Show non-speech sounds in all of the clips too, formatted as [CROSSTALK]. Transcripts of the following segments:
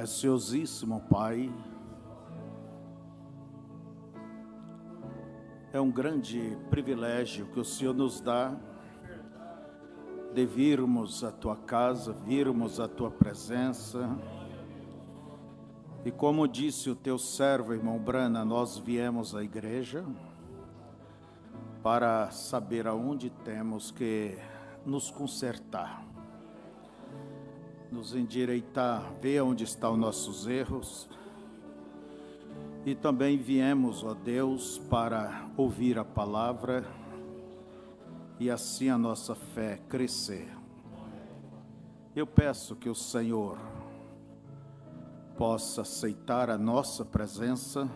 Preciosíssimo Pai, é um grande privilégio que o Senhor nos dá de virmos à tua casa, virmos à tua presença. E como disse o teu servo, irmão Brana, nós viemos à igreja para saber aonde temos que nos consertar nos endireitar, ver onde estão nossos erros. E também viemos, ó Deus, para ouvir a palavra e assim a nossa fé crescer. Eu peço que o Senhor possa aceitar a nossa presença.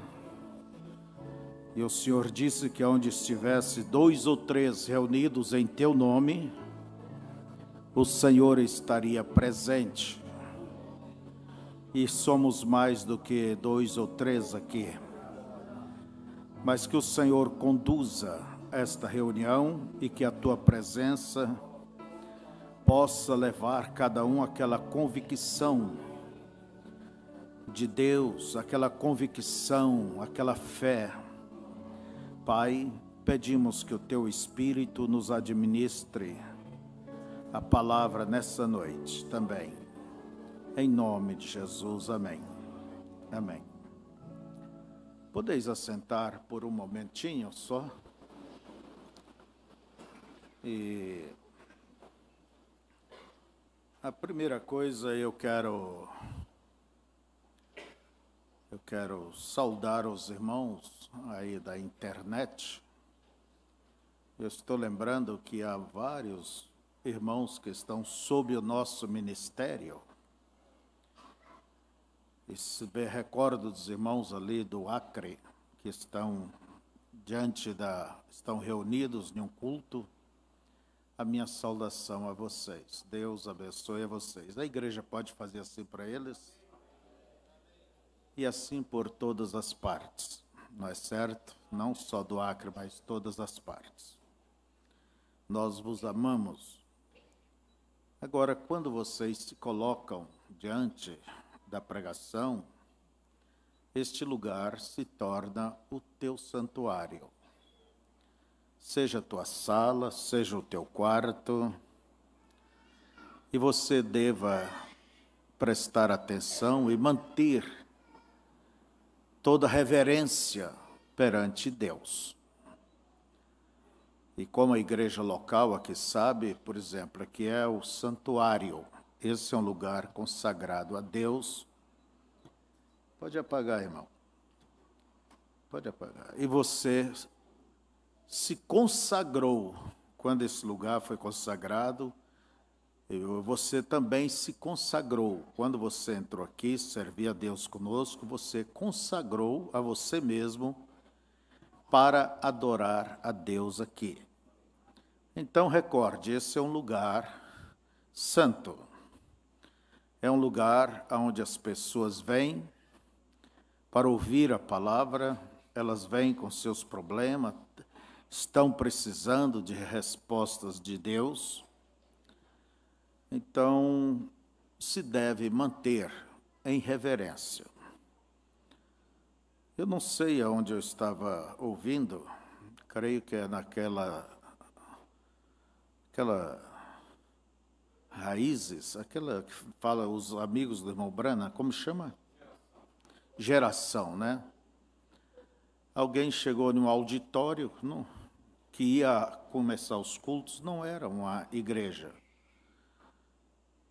E o Senhor disse que onde estivesse dois ou três reunidos em teu nome, o Senhor estaria presente. E somos mais do que dois ou três aqui. Mas que o Senhor conduza esta reunião e que a tua presença possa levar cada um aquela convicção de Deus, aquela convicção, aquela fé. Pai, pedimos que o teu Espírito nos administre a palavra nessa noite também. Em nome de Jesus, amém. Amém. Podeis assentar por um momentinho só. E a primeira coisa eu quero eu quero saudar os irmãos aí da internet. Eu estou lembrando que há vários irmãos que estão sob o nosso ministério. E se bem recordo dos irmãos ali do Acre, que estão diante da. estão reunidos em um culto, a minha saudação a vocês. Deus abençoe a vocês. A igreja pode fazer assim para eles? E assim por todas as partes, não é certo? Não só do Acre, mas todas as partes. Nós vos amamos. Agora, quando vocês se colocam diante da pregação, este lugar se torna o teu santuário. Seja a tua sala, seja o teu quarto, e você deva prestar atenção e manter toda reverência perante Deus. E como a igreja local aqui sabe, por exemplo, aqui é o santuário. Esse é um lugar consagrado a Deus. Pode apagar, irmão. Pode apagar. E você se consagrou quando esse lugar foi consagrado. Você também se consagrou. Quando você entrou aqui, servir a Deus conosco, você consagrou a você mesmo para adorar a Deus aqui. Então, recorde: esse é um lugar santo. É um lugar onde as pessoas vêm para ouvir a palavra, elas vêm com seus problemas, estão precisando de respostas de Deus. Então, se deve manter em reverência. Eu não sei aonde eu estava ouvindo, creio que é naquela aquela raízes, aquela que fala os amigos do irmão Brana, como chama? Geração, né? Alguém chegou num auditório não, que ia começar os cultos, não era uma igreja.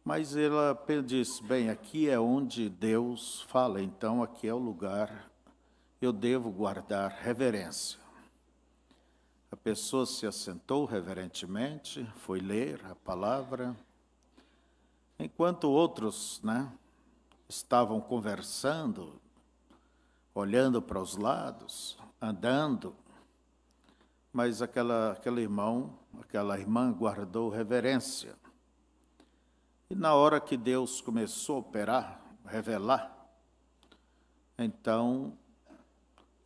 Mas ela disse: bem, aqui é onde Deus fala, então aqui é o lugar eu devo guardar reverência. A pessoa se assentou reverentemente, foi ler a palavra, enquanto outros né, estavam conversando, olhando para os lados, andando, mas aquela, aquele irmão, aquela irmã guardou reverência. E na hora que Deus começou a operar, revelar, então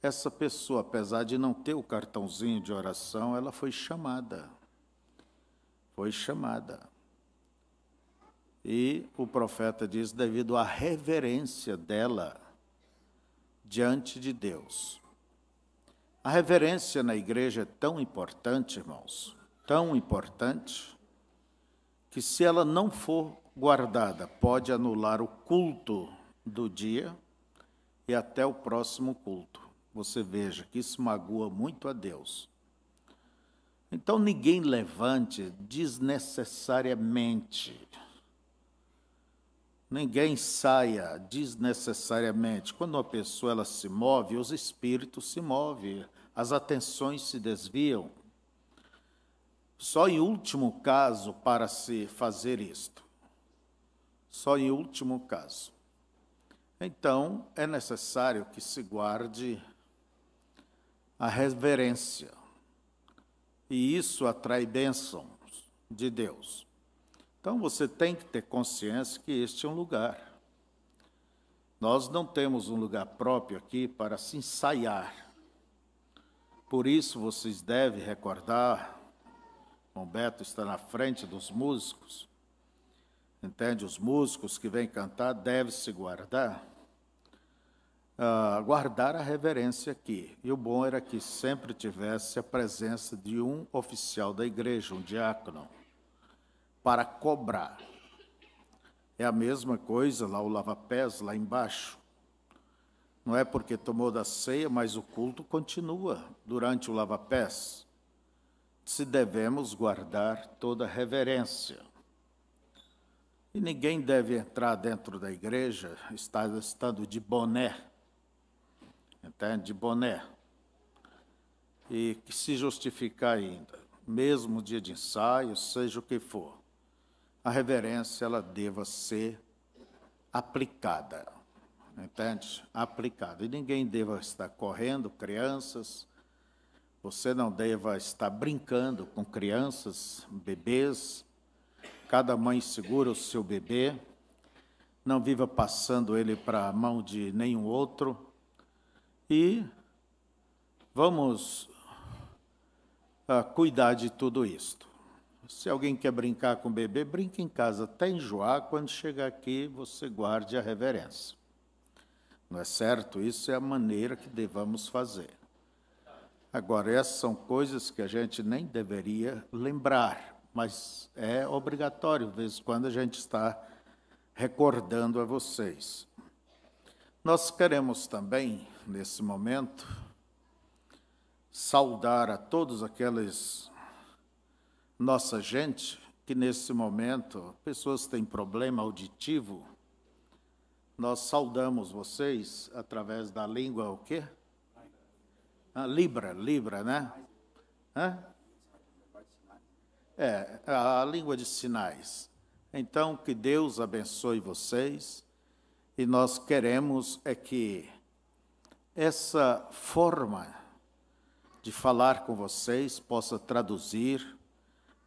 essa pessoa, apesar de não ter o cartãozinho de oração, ela foi chamada. Foi chamada. E o profeta diz: devido à reverência dela diante de Deus. A reverência na igreja é tão importante, irmãos, tão importante, que se ela não for guardada, pode anular o culto do dia e até o próximo culto. Você veja que isso magoa muito a Deus. Então ninguém levante desnecessariamente. Ninguém saia desnecessariamente. Quando uma pessoa ela se move, os espíritos se movem, as atenções se desviam. Só em último caso para se fazer isto. Só em último caso. Então, é necessário que se guarde a reverência. E isso atrai bênçãos de Deus. Então você tem que ter consciência que este é um lugar. Nós não temos um lugar próprio aqui para se ensaiar. Por isso vocês devem recordar, o Beto está na frente dos músicos. Entende? Os músicos que vêm cantar devem se guardar ah, guardar a reverência aqui. E o bom era que sempre tivesse a presença de um oficial da igreja, um diácono, para cobrar. É a mesma coisa lá o lava-pés, lá embaixo. Não é porque tomou da ceia, mas o culto continua durante o lava-pés. Se devemos guardar toda a reverência. E ninguém deve entrar dentro da igreja estando de boné entende? de boné, e que se justificar ainda, mesmo dia de ensaio, seja o que for, a reverência ela deva ser aplicada, entende? Aplicada. E ninguém deva estar correndo, crianças, você não deva estar brincando com crianças, bebês. Cada mãe segura o seu bebê, não viva passando ele para a mão de nenhum outro e vamos ah, cuidar de tudo isto. Se alguém quer brincar com o bebê, brinque em casa até enjoar. Quando chegar aqui, você guarde a reverência. Não é certo? Isso é a maneira que devamos fazer. Agora, essas são coisas que a gente nem deveria lembrar, mas é obrigatório, de vez em quando a gente está recordando a vocês. Nós queremos também, nesse momento, saudar a todos aqueles nossa gente que nesse momento pessoas têm problema auditivo. Nós saudamos vocês através da língua o quê? Ah, libra, libra, né? Hã? É, a língua de sinais. Então, que Deus abençoe vocês e nós queremos é que essa forma de falar com vocês possa traduzir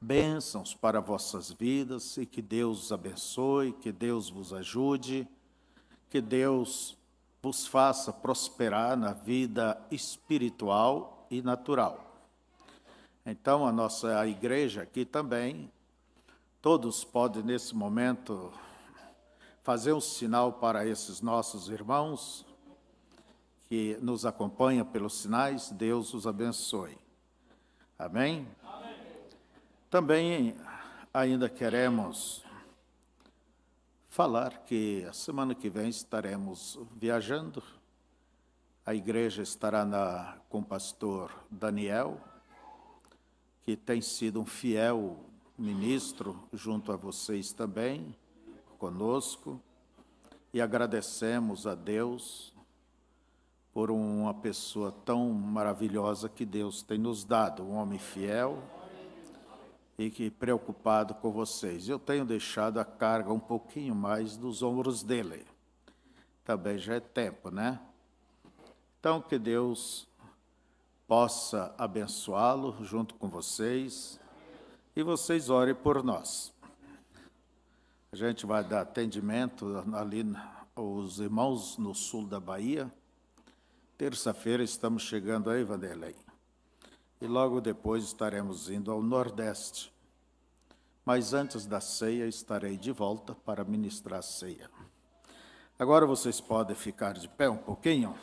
bênçãos para vossas vidas e que Deus os abençoe, que Deus vos ajude, que Deus vos faça prosperar na vida espiritual e natural. Então, a nossa igreja aqui também, todos podem nesse momento fazer um sinal para esses nossos irmãos que nos acompanham pelos sinais. Deus os abençoe. Amém? Amém. Também ainda queremos falar que a semana que vem estaremos viajando. A igreja estará na, com o pastor Daniel, que tem sido um fiel ministro junto a vocês também conosco e agradecemos a Deus por uma pessoa tão maravilhosa que Deus tem nos dado, um homem fiel e que preocupado com vocês. Eu tenho deixado a carga um pouquinho mais dos ombros dele. Também já é tempo, né? Então que Deus possa abençoá-lo junto com vocês e vocês orem por nós. A gente vai dar atendimento ali aos irmãos no sul da Bahia. Terça-feira estamos chegando aí, Vanderlei. E logo depois estaremos indo ao Nordeste. Mas antes da ceia estarei de volta para ministrar a ceia. Agora vocês podem ficar de pé um pouquinho.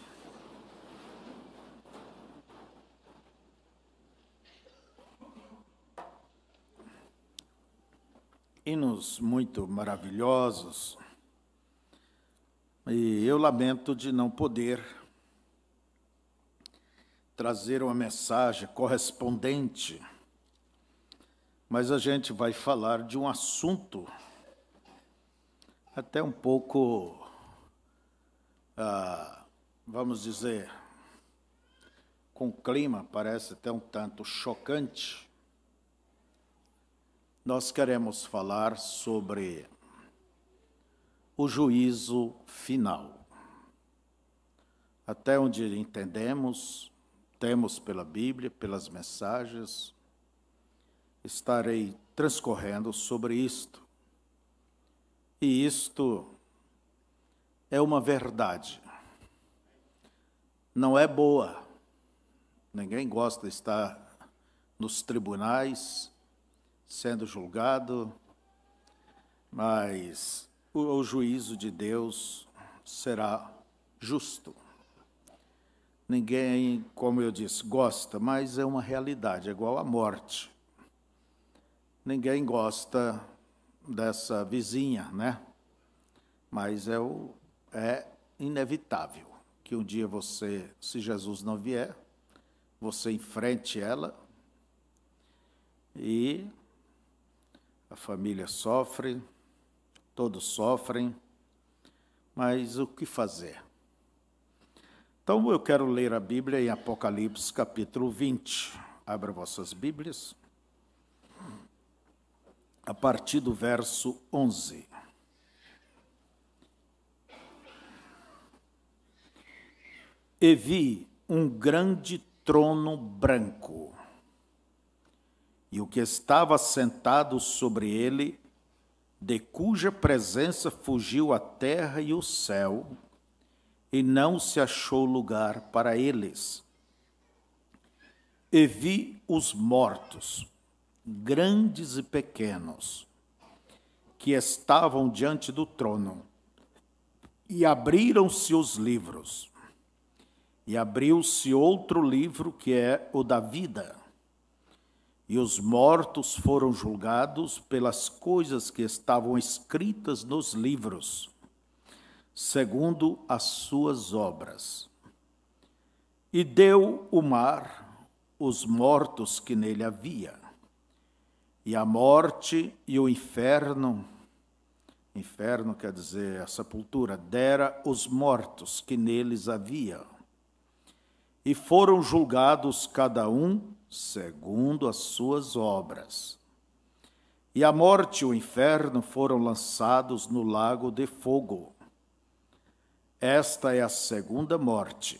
hinos muito maravilhosos. E eu lamento de não poder trazer uma mensagem correspondente, mas a gente vai falar de um assunto até um pouco, ah, vamos dizer, com clima, parece até um tanto chocante nós queremos falar sobre o juízo final. Até onde entendemos, temos pela Bíblia, pelas mensagens, estarei transcorrendo sobre isto. E isto é uma verdade. Não é boa. Ninguém gosta de estar nos tribunais sendo julgado, mas o, o juízo de Deus será justo. Ninguém, como eu disse, gosta, mas é uma realidade, é igual à morte. Ninguém gosta dessa vizinha, né? Mas é, o, é inevitável que um dia você, se Jesus não vier, você enfrente ela e a família sofre, todos sofrem, mas o que fazer? Então eu quero ler a Bíblia em Apocalipse capítulo 20. Abra vossas Bíblias. A partir do verso 11. E vi um grande trono branco e o que estava sentado sobre ele, de cuja presença fugiu a terra e o céu, e não se achou lugar para eles. E vi os mortos, grandes e pequenos, que estavam diante do trono, e abriram-se os livros. E abriu-se outro livro que é o da vida e os mortos foram julgados pelas coisas que estavam escritas nos livros, segundo as suas obras. E deu o mar os mortos que nele havia, e a morte e o inferno, inferno quer dizer a sepultura, dera os mortos que neles havia. E foram julgados cada um segundo as suas obras. E a morte e o inferno foram lançados no lago de fogo. Esta é a segunda morte.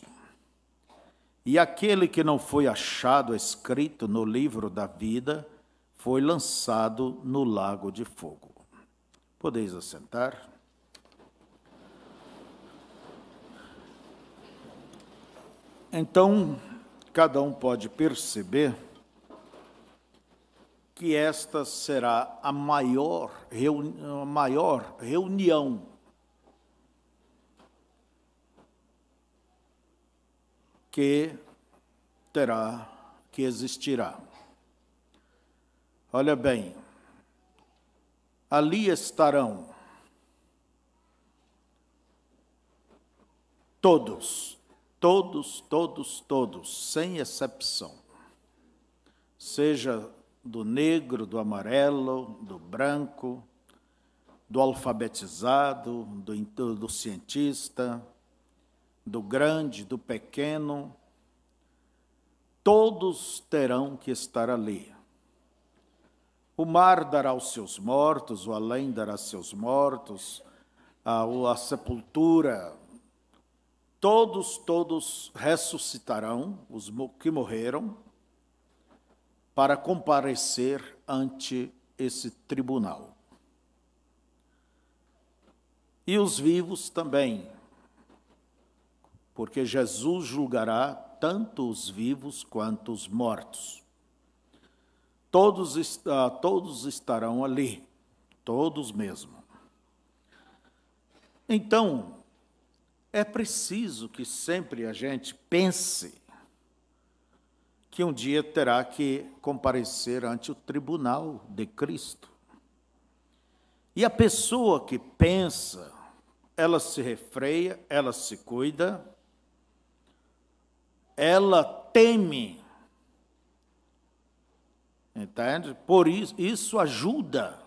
E aquele que não foi achado escrito no livro da vida foi lançado no lago de fogo. Podeis assentar. Então, cada um pode perceber que esta será a maior, reuni a maior reunião que terá, que existirá. Olha bem, ali estarão todos Todos, todos, todos, sem exceção, seja do negro, do amarelo, do branco, do alfabetizado, do, do cientista, do grande, do pequeno, todos terão que estar ali. O mar dará os seus mortos, o além dará seus mortos, a, a sepultura todos, todos ressuscitarão, os que morreram, para comparecer ante esse tribunal. E os vivos também, porque Jesus julgará tanto os vivos quanto os mortos. Todos, está, ah, todos estarão ali, todos mesmo. Então, é preciso que sempre a gente pense que um dia terá que comparecer ante o tribunal de Cristo. E a pessoa que pensa, ela se refreia, ela se cuida, ela teme. Entende? Por isso, isso ajuda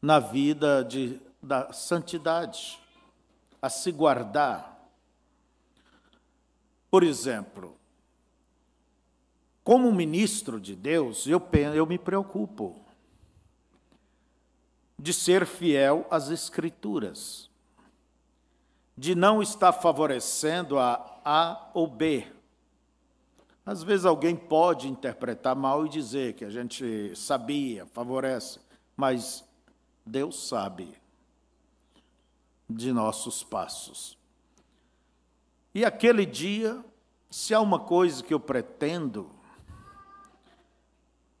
na vida de, da santidade a se guardar. Por exemplo, como ministro de Deus, eu, eu me preocupo de ser fiel às Escrituras, de não estar favorecendo a A ou B. Às vezes alguém pode interpretar mal e dizer que a gente sabia, favorece, mas Deus sabe de nossos passos. E aquele dia, se há uma coisa que eu pretendo,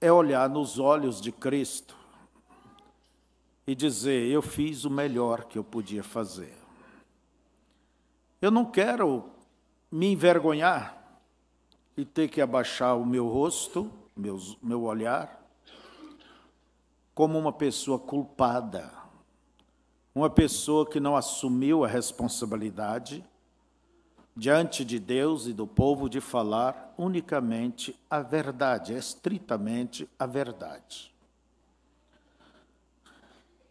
é olhar nos olhos de Cristo e dizer: eu fiz o melhor que eu podia fazer. Eu não quero me envergonhar e ter que abaixar o meu rosto, meus, meu olhar, como uma pessoa culpada uma pessoa que não assumiu a responsabilidade diante de Deus e do povo de falar unicamente a verdade, estritamente a verdade.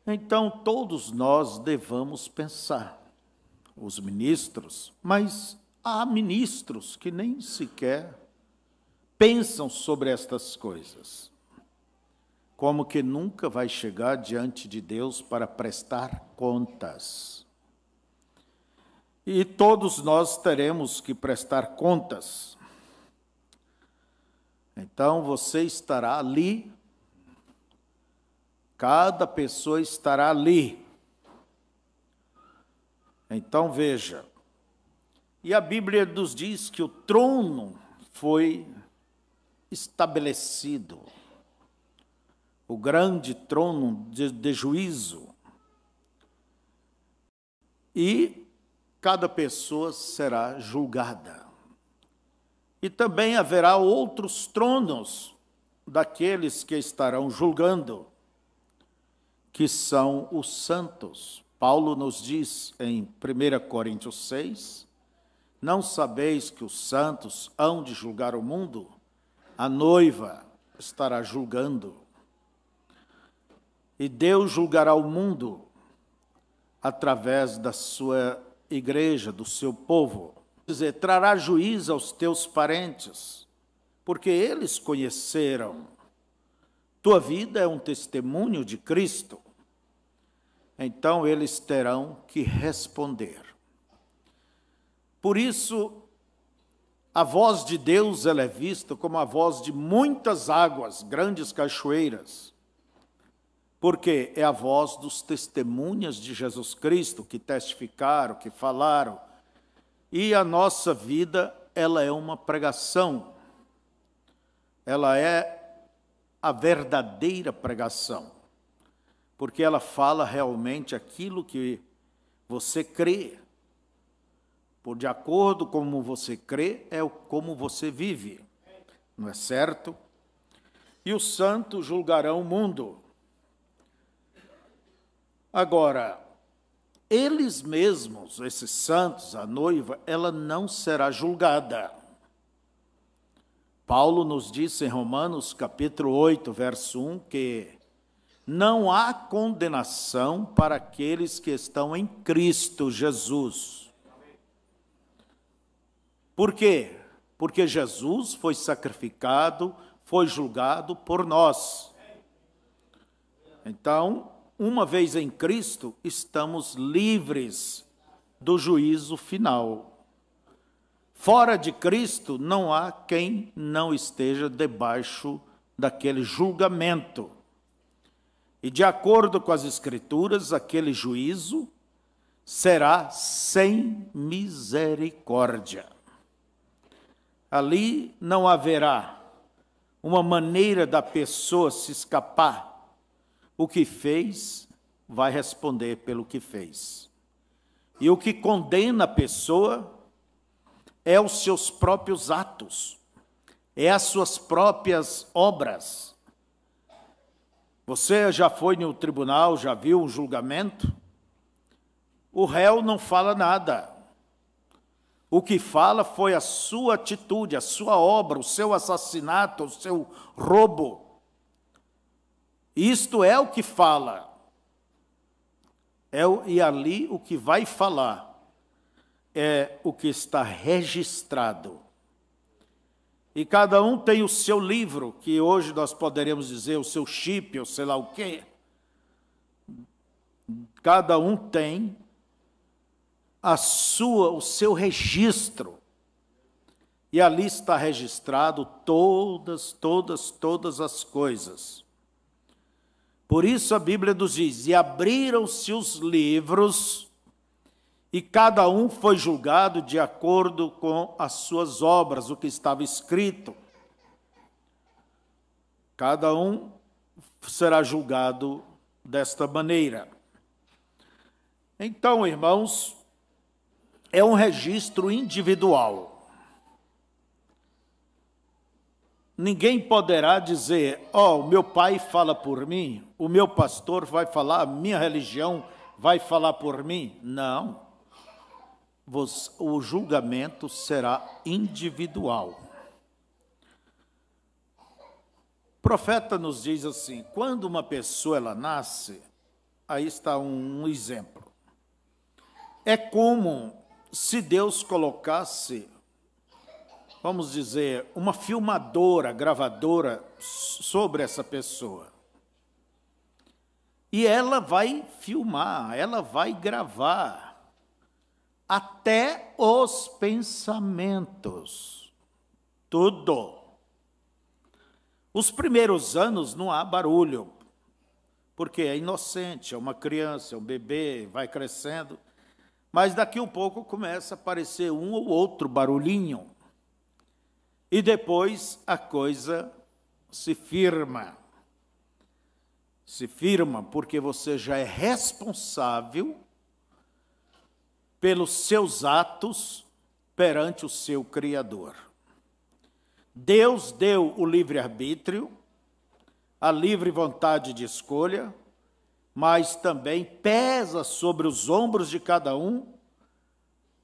Então, todos nós devamos pensar, os ministros, mas há ministros que nem sequer pensam sobre estas coisas, como que nunca vai chegar diante de Deus para prestar contas. E todos nós teremos que prestar contas. Então você estará ali, cada pessoa estará ali. Então veja, e a Bíblia nos diz que o trono foi estabelecido, o grande trono de, de juízo e cada pessoa será julgada. E também haverá outros tronos daqueles que estarão julgando, que são os santos. Paulo nos diz em 1 Coríntios 6: Não sabeis que os santos hão de julgar o mundo? A noiva estará julgando. E Deus julgará o mundo através da sua igreja, do seu povo. Quer dizer, trará juízo aos teus parentes, porque eles conheceram. Tua vida é um testemunho de Cristo. Então eles terão que responder. Por isso, a voz de Deus ela é vista como a voz de muitas águas, grandes cachoeiras porque é a voz dos testemunhas de Jesus Cristo que testificaram, que falaram. E a nossa vida, ela é uma pregação. Ela é a verdadeira pregação. Porque ela fala realmente aquilo que você crê. Por de acordo com como você crê, é como você vive. Não é certo? E os santos julgarão o mundo. Agora, eles mesmos, esses santos, a noiva, ela não será julgada. Paulo nos disse em Romanos capítulo 8, verso 1, que não há condenação para aqueles que estão em Cristo Jesus. Por quê? Porque Jesus foi sacrificado, foi julgado por nós. Então, uma vez em Cristo, estamos livres do juízo final. Fora de Cristo, não há quem não esteja debaixo daquele julgamento. E de acordo com as Escrituras, aquele juízo será sem misericórdia. Ali não haverá uma maneira da pessoa se escapar o que fez vai responder pelo que fez. E o que condena a pessoa é os seus próprios atos, é as suas próprias obras. Você já foi no tribunal, já viu um julgamento? O réu não fala nada. O que fala foi a sua atitude, a sua obra, o seu assassinato, o seu roubo. Isto é o que fala. É e ali o que vai falar é o que está registrado. E cada um tem o seu livro, que hoje nós poderemos dizer o seu chip, ou sei lá o quê. Cada um tem a sua, o seu registro. E ali está registrado todas, todas, todas as coisas. Por isso a Bíblia nos diz: E abriram-se os livros, e cada um foi julgado de acordo com as suas obras, o que estava escrito. Cada um será julgado desta maneira. Então, irmãos, é um registro individual. Ninguém poderá dizer, ó, oh, o meu pai fala por mim, o meu pastor vai falar, a minha religião vai falar por mim. Não. O julgamento será individual. O profeta nos diz assim: quando uma pessoa ela nasce, aí está um, um exemplo. É como se Deus colocasse vamos dizer, uma filmadora, gravadora sobre essa pessoa. E ela vai filmar, ela vai gravar até os pensamentos. Tudo. Os primeiros anos não há barulho, porque é inocente, é uma criança, é um bebê, vai crescendo. Mas daqui a um pouco começa a aparecer um ou outro barulhinho. E depois a coisa se firma. Se firma porque você já é responsável pelos seus atos perante o seu Criador. Deus deu o livre-arbítrio, a livre vontade de escolha, mas também pesa sobre os ombros de cada um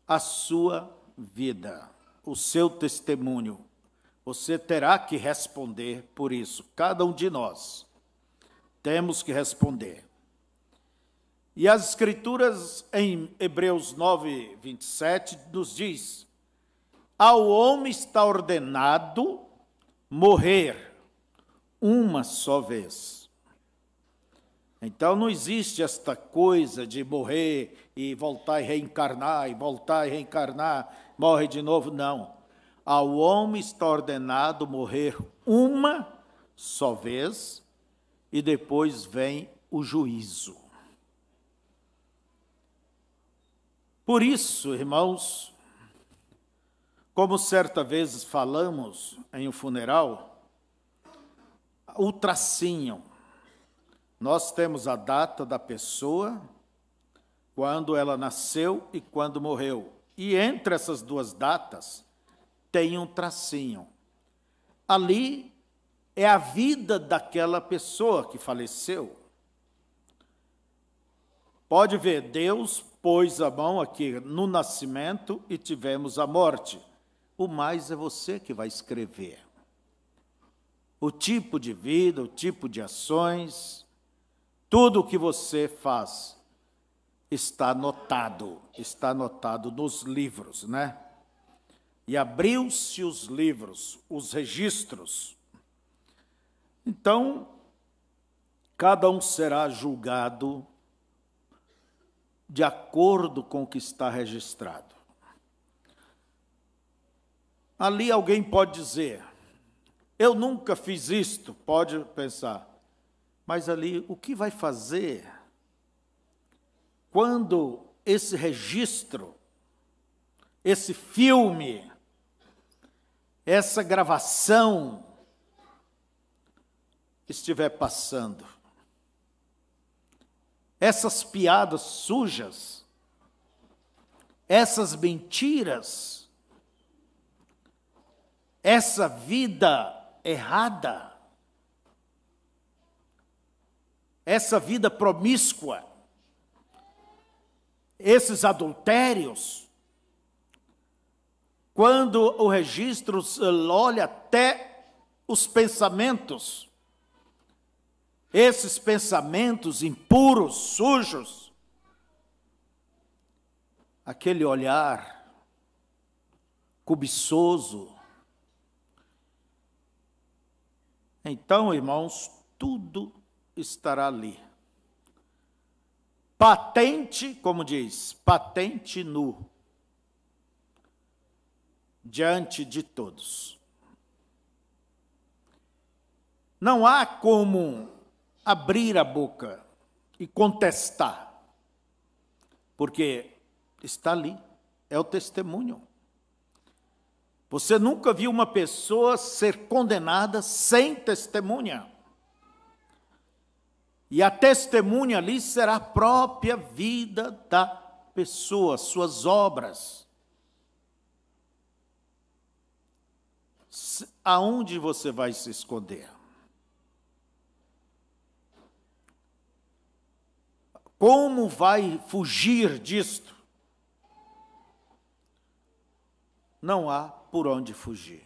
a sua vida, o seu testemunho. Você terá que responder por isso. Cada um de nós temos que responder. E as Escrituras em Hebreus 9, 27 nos diz: Ao homem está ordenado morrer uma só vez. Então não existe esta coisa de morrer e voltar e reencarnar, e voltar e reencarnar, morre de novo, não ao homem está ordenado morrer uma só vez e depois vem o juízo. Por isso, irmãos, como certa vez falamos em um funeral, o tracinho. Nós temos a data da pessoa, quando ela nasceu e quando morreu. E entre essas duas datas, tem um tracinho. Ali é a vida daquela pessoa que faleceu. Pode ver, Deus pôs a mão aqui no nascimento e tivemos a morte. O mais é você que vai escrever. O tipo de vida, o tipo de ações, tudo o que você faz está anotado, está anotado nos livros, né? E abriu-se os livros, os registros. Então, cada um será julgado de acordo com o que está registrado. Ali alguém pode dizer: Eu nunca fiz isto, pode pensar. Mas ali, o que vai fazer quando esse registro, esse filme, essa gravação estiver passando, essas piadas sujas, essas mentiras, essa vida errada, essa vida promíscua, esses adultérios, quando o registro olha até os pensamentos, esses pensamentos impuros, sujos, aquele olhar cobiçoso. Então, irmãos, tudo estará ali. Patente, como diz, patente nu diante de todos. Não há como abrir a boca e contestar, porque está ali, é o testemunho. Você nunca viu uma pessoa ser condenada sem testemunha. E a testemunha ali será a própria vida da pessoa, suas obras. aonde você vai se esconder? Como vai fugir disto? Não há por onde fugir.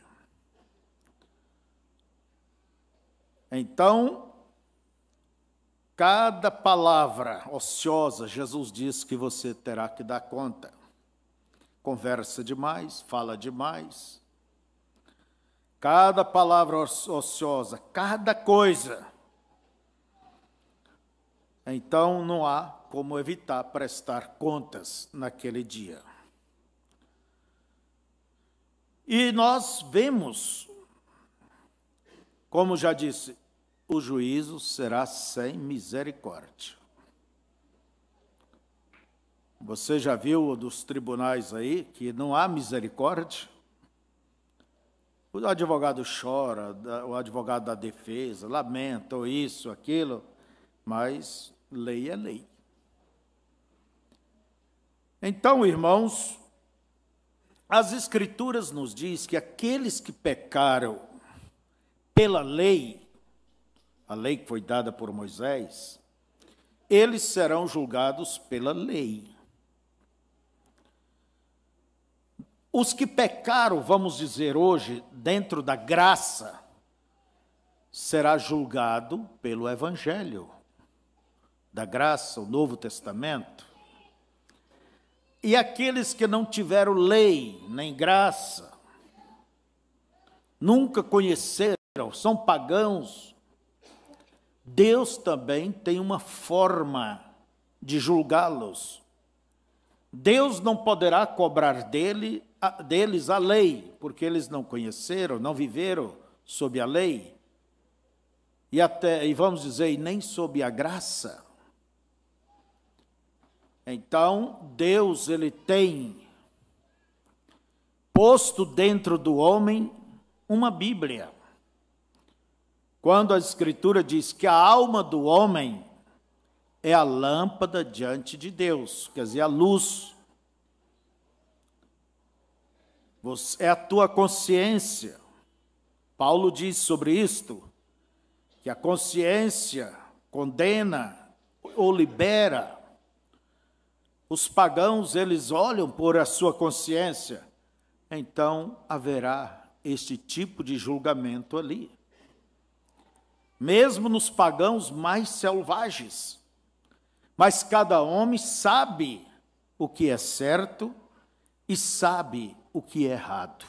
Então, cada palavra ociosa, Jesus diz que você terá que dar conta. Conversa demais, fala demais, cada palavra ociosa, cada coisa. Então não há como evitar prestar contas naquele dia. E nós vemos, como já disse, o juízo será sem misericórdia. Você já viu dos tribunais aí que não há misericórdia? O advogado chora, o advogado da defesa lamenta ou isso, aquilo, mas lei é lei. Então, irmãos, as escrituras nos diz que aqueles que pecaram pela lei, a lei que foi dada por Moisés, eles serão julgados pela lei. os que pecaram, vamos dizer hoje, dentro da graça, será julgado pelo Evangelho da graça, o Novo Testamento. E aqueles que não tiveram lei nem graça, nunca conheceram, são pagãos, Deus também tem uma forma de julgá-los. Deus não poderá cobrar dele deles a lei, porque eles não conheceram, não viveram sob a lei, e até, e vamos dizer, nem sob a graça. Então, Deus ele tem posto dentro do homem uma Bíblia. Quando a escritura diz que a alma do homem é a lâmpada diante de Deus, quer dizer, a luz é a tua consciência. Paulo diz sobre isto, que a consciência condena ou libera. Os pagãos, eles olham por a sua consciência, então haverá este tipo de julgamento ali. Mesmo nos pagãos mais selvagens. Mas cada homem sabe o que é certo e sabe o que é errado.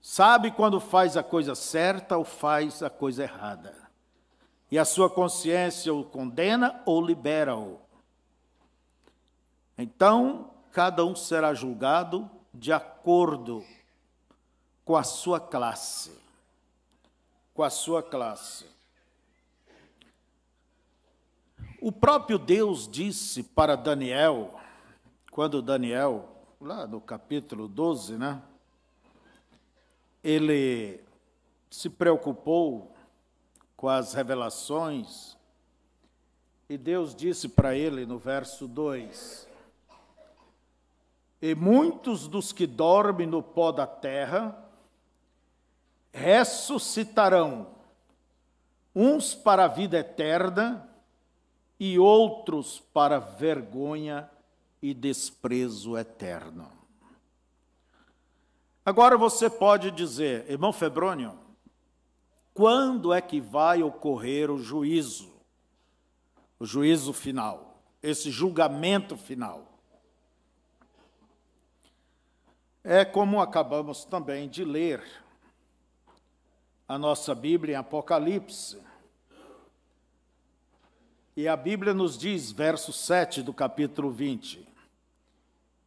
Sabe quando faz a coisa certa ou faz a coisa errada. E a sua consciência o condena ou libera-o. Então, cada um será julgado de acordo com a sua classe. Com a sua classe. O próprio Deus disse para Daniel, quando Daniel lá no capítulo 12, né? Ele se preocupou com as revelações e Deus disse para ele no verso 2: E muitos dos que dormem no pó da terra ressuscitarão, uns para a vida eterna e outros para vergonha eterna e desprezo eterno. Agora você pode dizer, irmão Febrônio, quando é que vai ocorrer o juízo? O juízo final, esse julgamento final. É como acabamos também de ler a nossa Bíblia em Apocalipse. E a Bíblia nos diz, verso 7 do capítulo 20: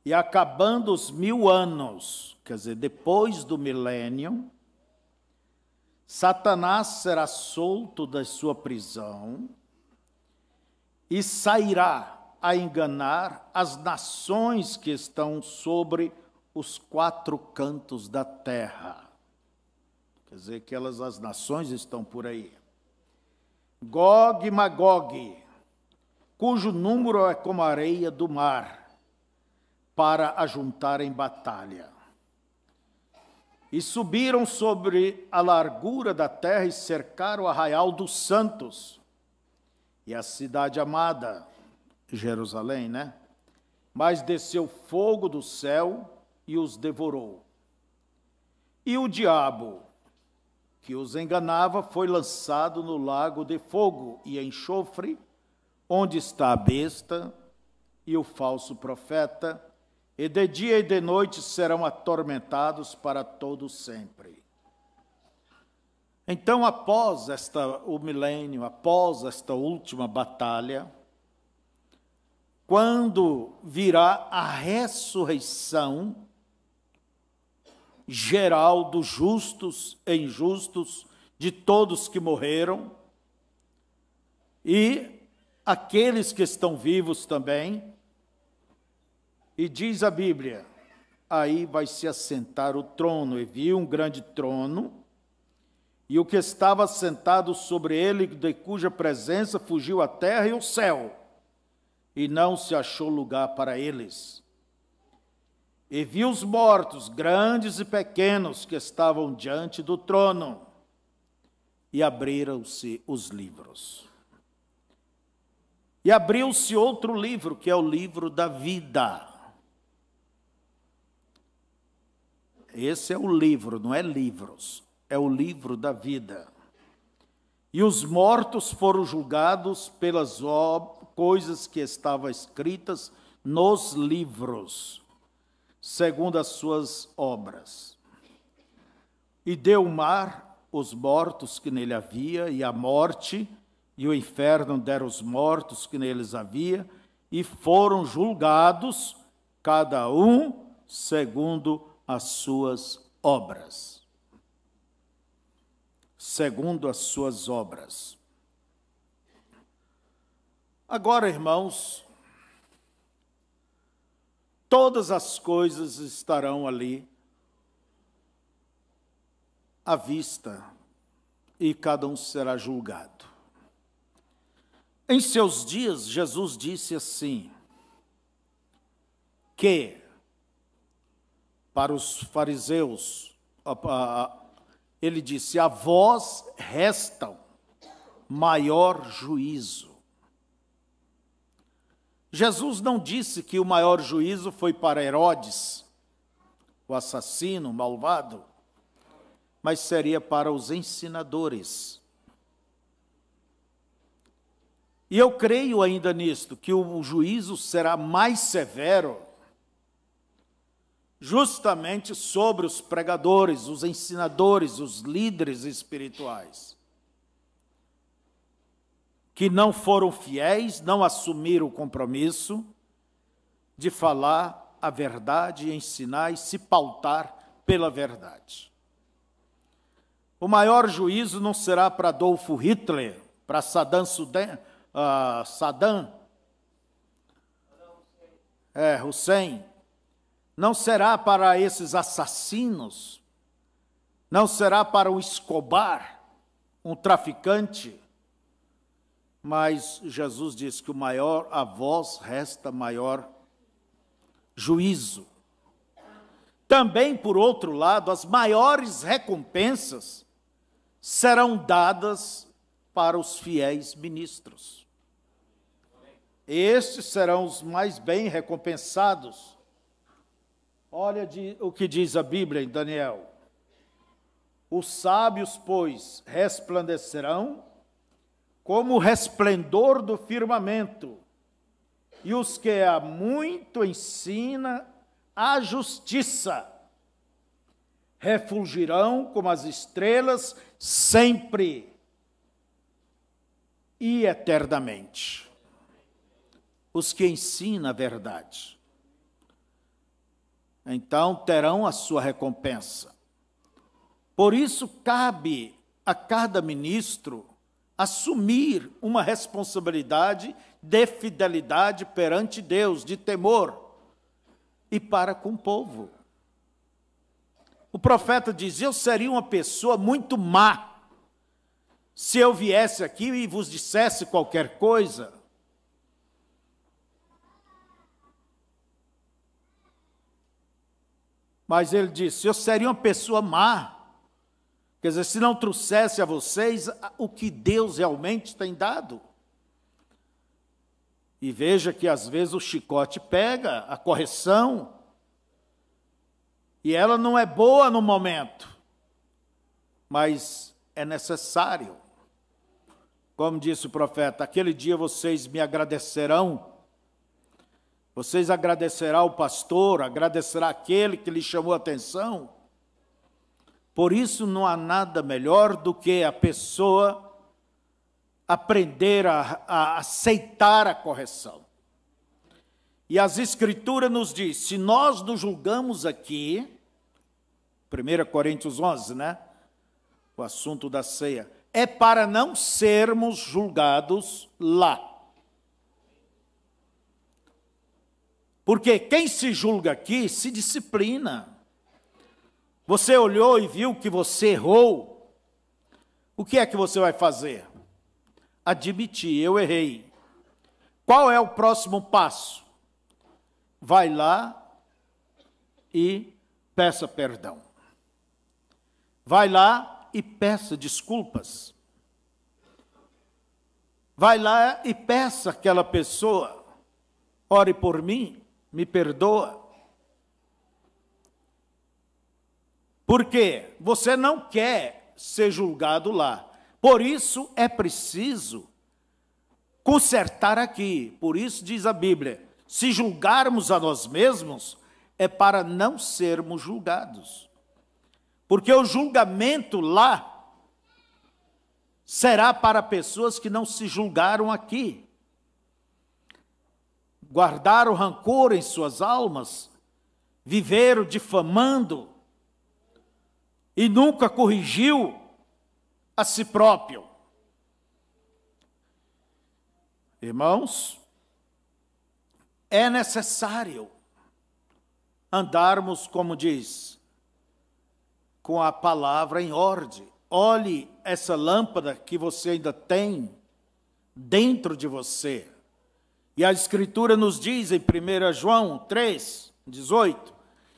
e acabando os mil anos, quer dizer, depois do milênio, Satanás será solto da sua prisão e sairá a enganar as nações que estão sobre os quatro cantos da terra. Quer dizer que elas, as nações estão por aí. Gog e Magog, cujo número é como a areia do mar para ajuntar em batalha. E subiram sobre a largura da terra e cercaram o arraial dos santos e a cidade amada, Jerusalém, né? Mas desceu fogo do céu e os devorou. E o diabo, que os enganava, foi lançado no lago de fogo e enxofre, onde está a besta e o falso profeta, e de dia e de noite serão atormentados para todo sempre. Então, após esta o milênio, após esta última batalha, quando virá a ressurreição geral dos justos e injustos, de todos que morreram, e aqueles que estão vivos também, e diz a Bíblia: aí vai se assentar o trono. E viu um grande trono, e o que estava sentado sobre ele, de cuja presença fugiu a terra e o céu, e não se achou lugar para eles. E viu os mortos, grandes e pequenos, que estavam diante do trono, e abriram-se os livros. E abriu-se outro livro, que é o livro da vida. Esse é o livro, não é livros, é o livro da vida. E os mortos foram julgados pelas coisas que estavam escritas nos livros, segundo as suas obras. E deu o mar os mortos que nele havia, e a morte, e o inferno deram os mortos que neles havia, e foram julgados, cada um segundo as suas obras. Segundo as suas obras. Agora, irmãos, todas as coisas estarão ali à vista e cada um será julgado. Em seus dias, Jesus disse assim: que para os fariseus, ele disse: A vós restam maior juízo. Jesus não disse que o maior juízo foi para Herodes, o assassino, o malvado, mas seria para os ensinadores. E eu creio ainda nisto, que o juízo será mais severo justamente sobre os pregadores, os ensinadores, os líderes espirituais, que não foram fiéis, não assumiram o compromisso de falar a verdade, ensinar e se pautar pela verdade. O maior juízo não será para Adolfo Hitler, para Saddam, Sudan, uh, ah, Saddam é, Hussein, não será para esses assassinos, não será para o Escobar, um traficante, mas Jesus diz que o maior a voz resta maior juízo. Também, por outro lado, as maiores recompensas serão dadas para os fiéis ministros. Estes serão os mais bem recompensados Olha de, o que diz a Bíblia em Daniel. Os sábios, pois, resplandecerão como o resplendor do firmamento, e os que a muito ensina a justiça refulgirão como as estrelas sempre e eternamente. Os que ensinam a verdade então terão a sua recompensa. Por isso, cabe a cada ministro assumir uma responsabilidade de fidelidade perante Deus, de temor e para com o povo. O profeta diz: Eu seria uma pessoa muito má se eu viesse aqui e vos dissesse qualquer coisa Mas ele disse: Eu seria uma pessoa má. Quer dizer, se não trouxesse a vocês o que Deus realmente tem dado. E veja que às vezes o chicote pega, a correção, e ela não é boa no momento, mas é necessário. Como disse o profeta: aquele dia vocês me agradecerão vocês agradecerá ao pastor, agradecerá aquele que lhe chamou a atenção. Por isso não há nada melhor do que a pessoa aprender a, a aceitar a correção. E as escrituras nos diz, se nós nos julgamos aqui, 1 Coríntios 11, né? O assunto da ceia é para não sermos julgados lá. Porque quem se julga aqui se disciplina. Você olhou e viu que você errou. O que é que você vai fazer? Admitir, eu errei. Qual é o próximo passo? Vai lá e peça perdão. Vai lá e peça desculpas. Vai lá e peça àquela pessoa: ore por mim, me perdoa. Porque você não quer ser julgado lá. Por isso é preciso consertar aqui. Por isso diz a Bíblia: se julgarmos a nós mesmos, é para não sermos julgados. Porque o julgamento lá será para pessoas que não se julgaram aqui guardaram rancor em suas almas, viveram difamando e nunca corrigiu a si próprio. Irmãos, é necessário andarmos, como diz, com a palavra em ordem. Olhe essa lâmpada que você ainda tem dentro de você. E a Escritura nos diz em 1 João 3, 18: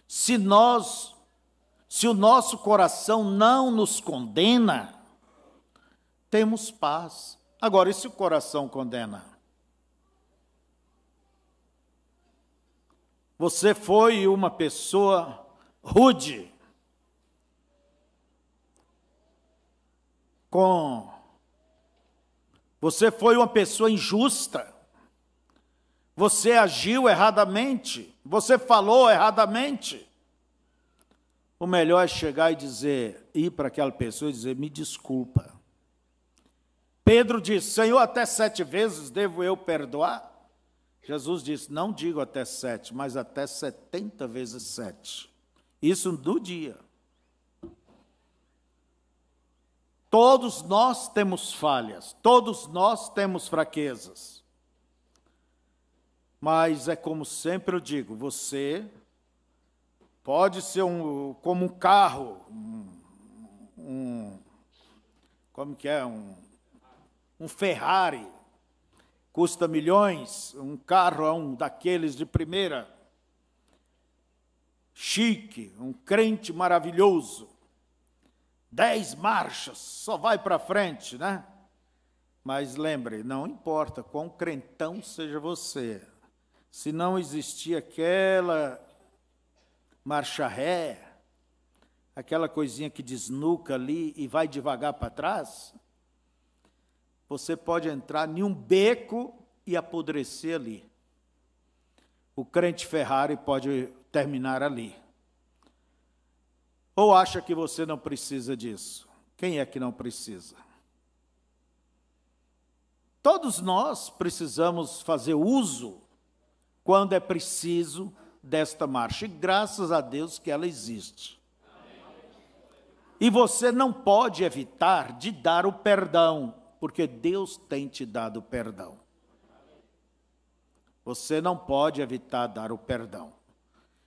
se nós, se o nosso coração não nos condena, temos paz. Agora, e se o coração condena? Você foi uma pessoa rude, com. Você foi uma pessoa injusta. Você agiu erradamente, você falou erradamente. O melhor é chegar e dizer, ir para aquela pessoa e dizer: me desculpa. Pedro disse: Senhor, até sete vezes devo eu perdoar? Jesus disse: Não digo até sete, mas até setenta vezes sete. Isso do dia. Todos nós temos falhas, todos nós temos fraquezas. Mas é como sempre eu digo, você pode ser um, como um carro, um, um como que é, um, um Ferrari, custa milhões, um carro é um daqueles de primeira, chique, um crente maravilhoso, dez marchas, só vai para frente, né? Mas lembre, não importa quão crentão seja você, se não existia aquela marcha ré, aquela coisinha que desnuca ali e vai devagar para trás, você pode entrar em um beco e apodrecer ali. O crente Ferrari pode terminar ali. Ou acha que você não precisa disso? Quem é que não precisa? Todos nós precisamos fazer uso quando é preciso desta marcha. E graças a Deus que ela existe. E você não pode evitar de dar o perdão, porque Deus tem te dado perdão. Você não pode evitar dar o perdão.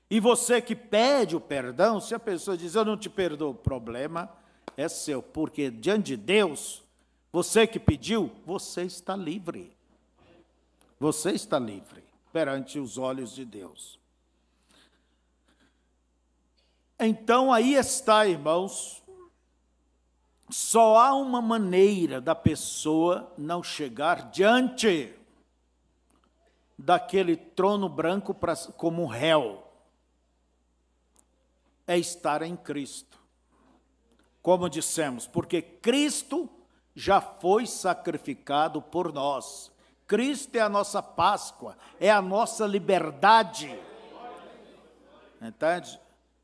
E você que pede o perdão, se a pessoa diz eu não te perdoo, o problema é seu, porque diante de Deus, você que pediu, você está livre. Você está livre perante os olhos de Deus. Então aí está, irmãos, só há uma maneira da pessoa não chegar diante daquele trono branco pra, como réu. É estar em Cristo. Como dissemos, porque Cristo já foi sacrificado por nós. Cristo é a nossa Páscoa, é a nossa liberdade. Entende?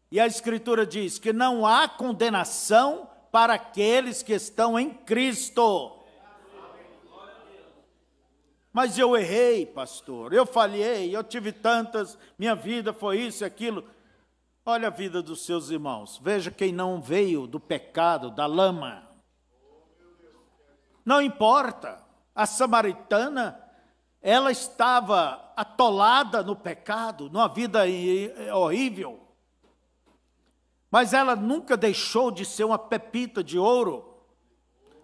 E a Escritura diz que não há condenação para aqueles que estão em Cristo. Mas eu errei, pastor, eu falhei, eu tive tantas, minha vida foi isso e aquilo. Olha a vida dos seus irmãos, veja quem não veio do pecado, da lama. Não importa a samaritana, ela estava atolada no pecado, numa vida horrível, mas ela nunca deixou de ser uma pepita de ouro,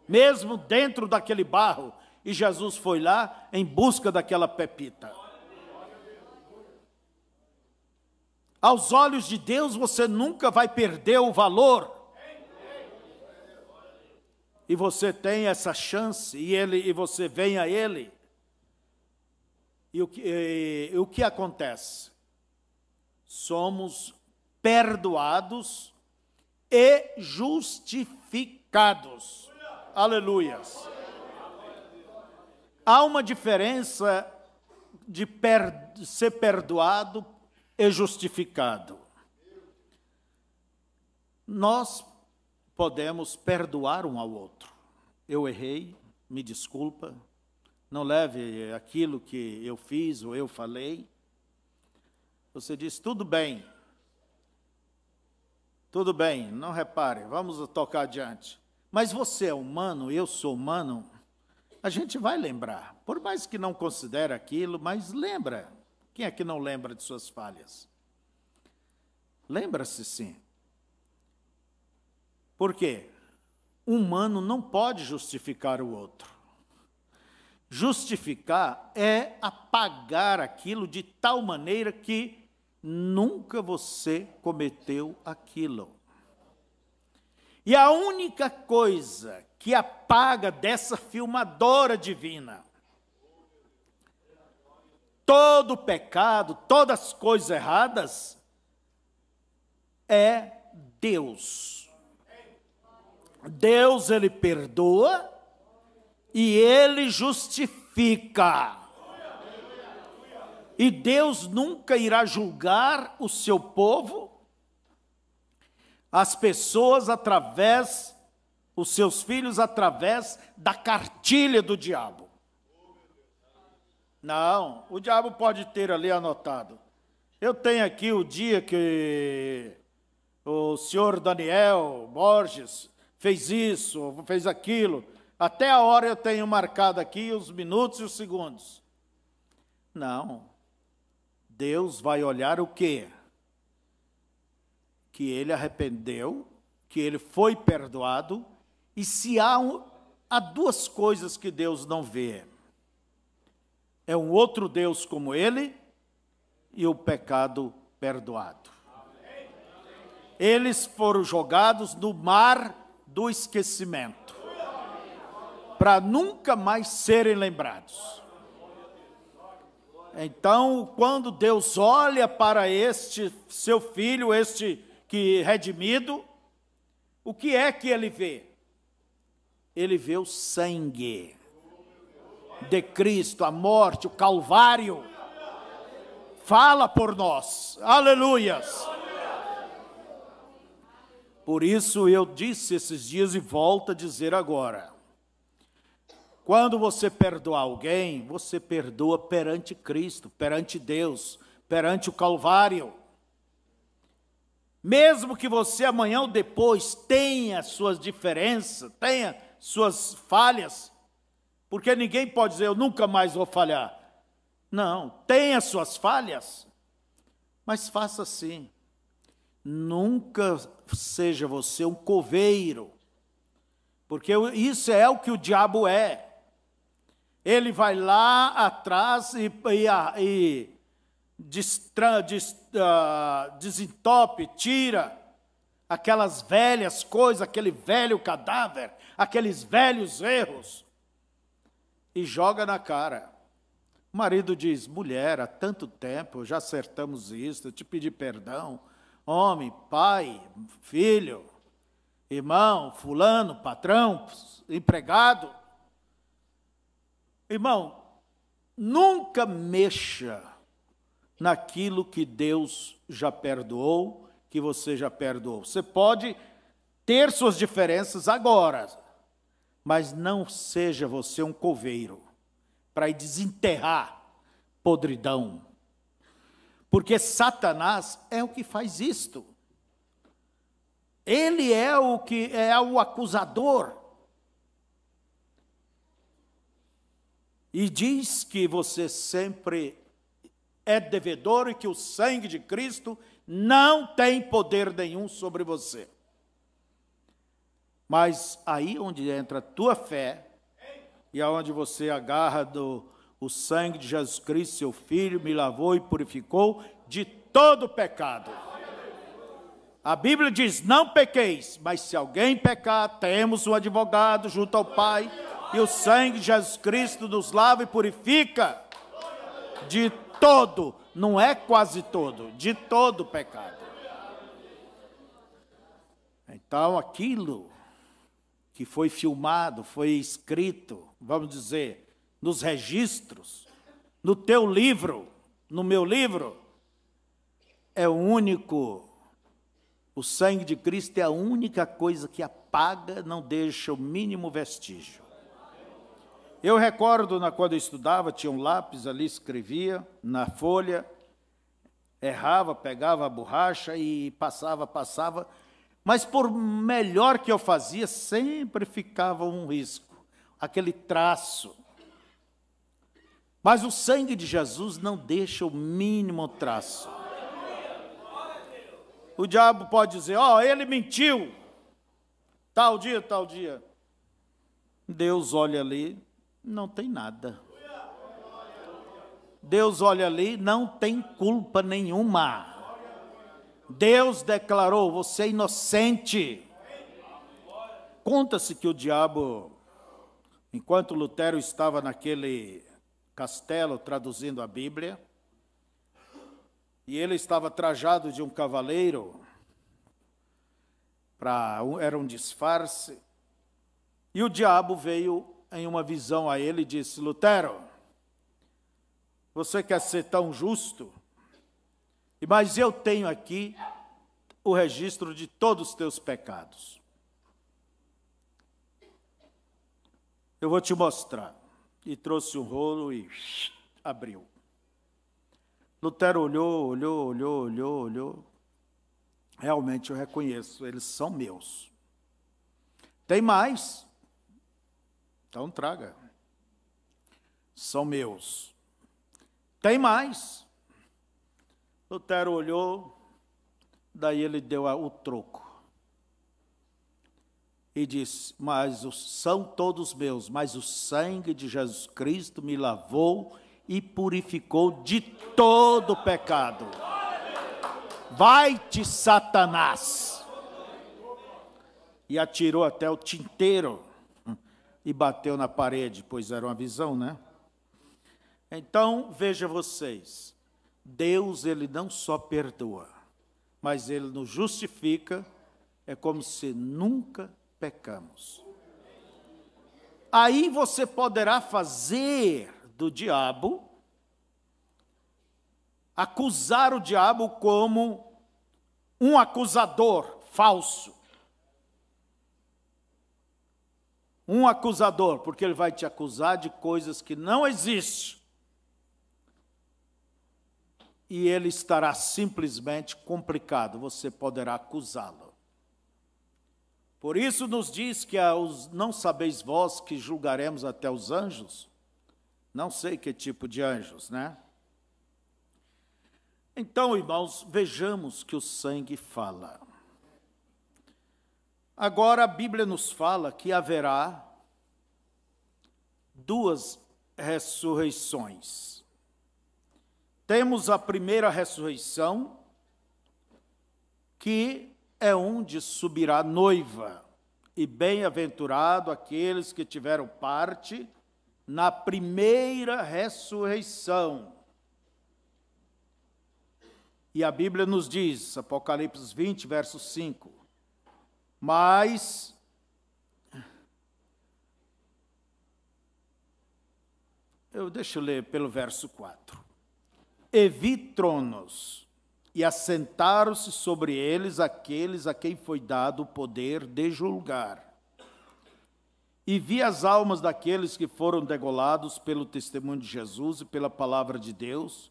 mesmo dentro daquele barro. E Jesus foi lá em busca daquela pepita. Aos olhos de Deus, você nunca vai perder o valor e você tem essa chance e ele e você vem a ele. E o que, e, o que acontece? Somos perdoados e justificados. Aleluias. Há uma diferença de per, ser perdoado e justificado. Nós podemos perdoar um ao outro. Eu errei, me desculpa, não leve aquilo que eu fiz ou eu falei. Você diz, tudo bem, tudo bem, não repare, vamos tocar adiante. Mas você é humano, eu sou humano, a gente vai lembrar. Por mais que não considere aquilo, mas lembra. Quem é que não lembra de suas falhas? Lembra-se sim. Por quê? Humano não pode justificar o outro. Justificar é apagar aquilo de tal maneira que nunca você cometeu aquilo. E a única coisa que apaga dessa filmadora divina todo pecado, todas as coisas erradas é Deus. Deus ele perdoa e ele justifica. E Deus nunca irá julgar o seu povo, as pessoas através, os seus filhos através da cartilha do diabo. Não, o diabo pode ter ali anotado. Eu tenho aqui o dia que o senhor Daniel Borges fez isso, fez aquilo. Até a hora eu tenho marcado aqui os minutos e os segundos. Não. Deus vai olhar o quê? Que ele arrependeu, que ele foi perdoado, e se há, um, há duas coisas que Deus não vê: é um outro Deus como ele e o pecado perdoado. Eles foram jogados no mar do esquecimento, para nunca mais serem lembrados. Então, quando Deus olha para este seu filho, este que redimido, o que é que ele vê? Ele vê o sangue de Cristo, a morte, o Calvário. Fala por nós. Aleluias. Por isso eu disse esses dias e volto a dizer agora. Quando você perdoa alguém, você perdoa perante Cristo, perante Deus, perante o Calvário. Mesmo que você amanhã ou depois tenha suas diferenças, tenha suas falhas, porque ninguém pode dizer eu nunca mais vou falhar. Não, tenha suas falhas, mas faça assim. Nunca seja você um coveiro, porque isso é o que o diabo é. Ele vai lá atrás e, e, e destra, uh, desentope, tira aquelas velhas coisas, aquele velho cadáver, aqueles velhos erros e joga na cara. O marido diz: mulher, há tanto tempo já acertamos isso, eu te pedi perdão homem, pai, filho, irmão, fulano, patrão, empregado. Irmão, nunca mexa naquilo que Deus já perdoou, que você já perdoou. Você pode ter suas diferenças agora, mas não seja você um coveiro para desenterrar podridão porque Satanás é o que faz isto. Ele é o que é o acusador. E diz que você sempre é devedor e que o sangue de Cristo não tem poder nenhum sobre você. Mas aí onde entra a tua fé e aonde você agarra do o sangue de Jesus Cristo, seu Filho, me lavou e purificou de todo pecado. A Bíblia diz: não pequeis, mas se alguém pecar, temos um advogado junto ao Pai, e o sangue de Jesus Cristo nos lava e purifica de todo, não é quase todo, de todo pecado. Então, aquilo que foi filmado, foi escrito, vamos dizer, nos registros, no teu livro, no meu livro, é o único. O sangue de Cristo é a única coisa que apaga, não deixa o mínimo vestígio. Eu recordo, na, quando eu estudava, tinha um lápis ali, escrevia na folha, errava, pegava a borracha e passava, passava. Mas por melhor que eu fazia, sempre ficava um risco, aquele traço. Mas o sangue de Jesus não deixa o mínimo traço. O diabo pode dizer: Ó, oh, ele mentiu. Tal dia, tal dia. Deus olha ali, não tem nada. Deus olha ali, não tem culpa nenhuma. Deus declarou: você é inocente. Conta-se que o diabo, enquanto Lutero estava naquele Castelo traduzindo a Bíblia, e ele estava trajado de um cavaleiro, pra, era um disfarce, e o diabo veio em uma visão a ele e disse: Lutero, você quer ser tão justo? Mas eu tenho aqui o registro de todos os teus pecados. Eu vou te mostrar e trouxe um rolo e abriu. Lutero olhou, olhou, olhou, olhou, olhou. Realmente eu reconheço, eles são meus. Tem mais? Então traga. São meus. Tem mais? Lutero olhou, daí ele deu o troco e diz: Mas os, são todos meus, mas o sangue de Jesus Cristo me lavou e purificou de todo pecado. Vai-te, Satanás! E atirou até o tinteiro hum, e bateu na parede, pois era uma visão, né? Então, veja vocês, Deus ele não só perdoa, mas ele nos justifica, é como se nunca pecamos. Aí você poderá fazer do diabo, acusar o diabo como um acusador falso. Um acusador, porque ele vai te acusar de coisas que não existem. E ele estará simplesmente complicado, você poderá acusá-lo. Por isso nos diz que aos, não sabeis vós que julgaremos até os anjos? Não sei que tipo de anjos, né? Então, irmãos, vejamos que o sangue fala. Agora a Bíblia nos fala que haverá duas ressurreições. Temos a primeira ressurreição, que é onde subirá a noiva. E bem-aventurado aqueles que tiveram parte na primeira ressurreição. E a Bíblia nos diz, Apocalipse 20, verso 5: Mas Eu deixo ler pelo verso 4. E vi tronos, e assentaram-se sobre eles aqueles a quem foi dado o poder de julgar. E vi as almas daqueles que foram degolados pelo testemunho de Jesus e pela palavra de Deus,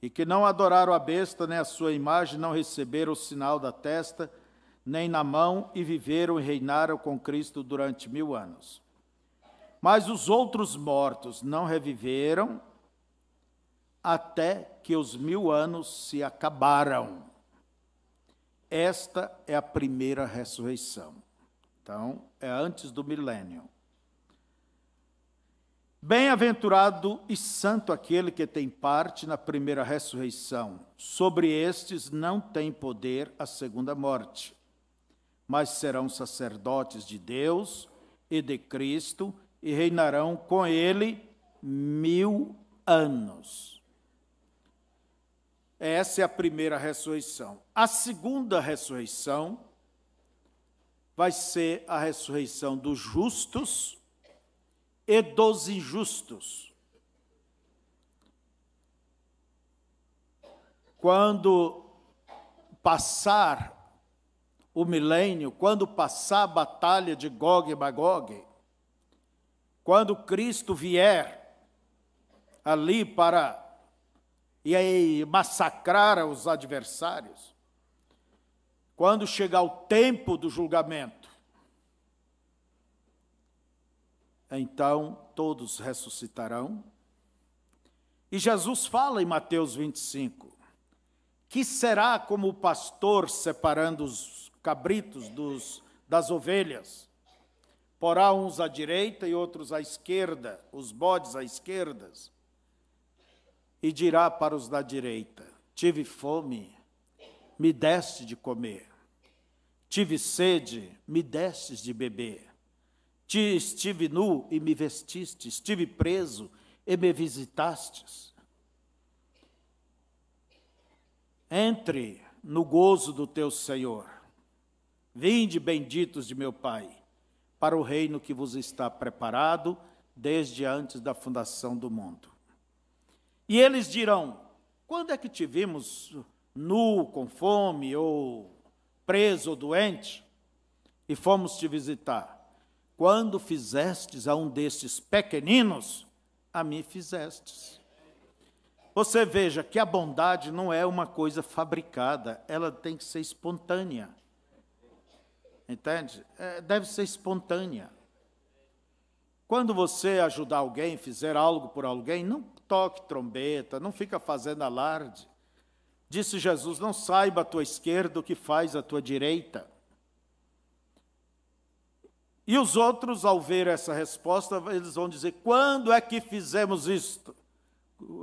e que não adoraram a besta nem a sua imagem, não receberam o sinal da testa, nem na mão, e viveram e reinaram com Cristo durante mil anos. Mas os outros mortos não reviveram, até que os mil anos se acabaram. Esta é a primeira ressurreição. Então, é antes do milênio. Bem-aventurado e santo aquele que tem parte na primeira ressurreição. Sobre estes não tem poder a segunda morte, mas serão sacerdotes de Deus e de Cristo e reinarão com ele mil anos. Essa é a primeira ressurreição. A segunda ressurreição vai ser a ressurreição dos justos e dos injustos. Quando passar o milênio, quando passar a batalha de Gog e Magog, quando Cristo vier ali para e aí massacrar os adversários, quando chegar o tempo do julgamento, então todos ressuscitarão. E Jesus fala em Mateus 25: que será como o pastor separando os cabritos dos, das ovelhas? Porá uns à direita e outros à esquerda, os bodes à esquerda e dirá para os da direita: Tive fome, me deste de comer. Tive sede, me destes de beber. Estive nu e me vestiste, estive preso e me visitastes. Entre no gozo do teu Senhor. Vinde, benditos de meu Pai, para o reino que vos está preparado desde antes da fundação do mundo. E eles dirão: quando é que te vimos nu, com fome, ou preso, ou doente, e fomos te visitar? Quando fizestes a um destes pequeninos, a mim fizestes. Você veja que a bondade não é uma coisa fabricada, ela tem que ser espontânea. Entende? É, deve ser espontânea. Quando você ajudar alguém, fizer algo por alguém, não toque trombeta, não fica fazendo alarde. Disse Jesus: Não saiba a tua esquerda o que faz a tua direita. E os outros, ao ver essa resposta, eles vão dizer: Quando é que fizemos isto?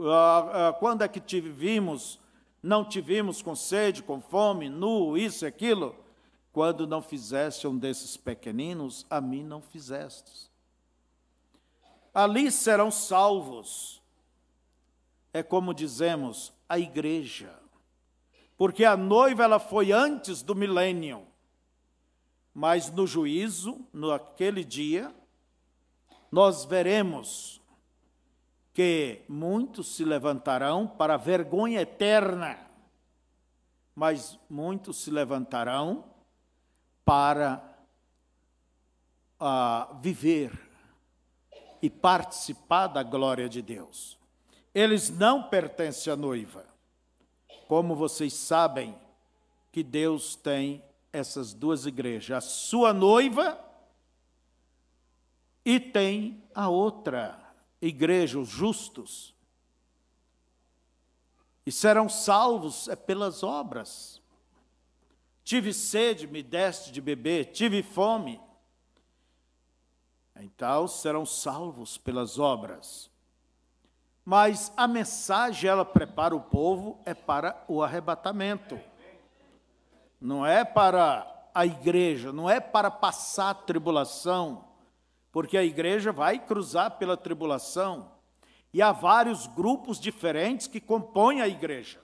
Ah, ah, quando é que te vimos? Não te vimos com sede, com fome, nu, isso e aquilo? Quando não fizeste um desses pequeninos, a mim não fizestes. Ali serão salvos é como dizemos, a igreja. Porque a noiva ela foi antes do milênio. Mas no juízo, naquele dia, nós veremos que muitos se levantarão para a vergonha eterna, mas muitos se levantarão para uh, viver e participar da glória de Deus. Eles não pertencem à noiva. Como vocês sabem que Deus tem essas duas igrejas, a sua noiva e tem a outra igreja, os justos. E serão salvos é pelas obras. Tive sede, me deste de beber, tive fome. Então serão salvos pelas obras mas a mensagem ela prepara o povo é para o arrebatamento. Não é para a igreja, não é para passar a tribulação, porque a igreja vai cruzar pela tribulação e há vários grupos diferentes que compõem a igreja.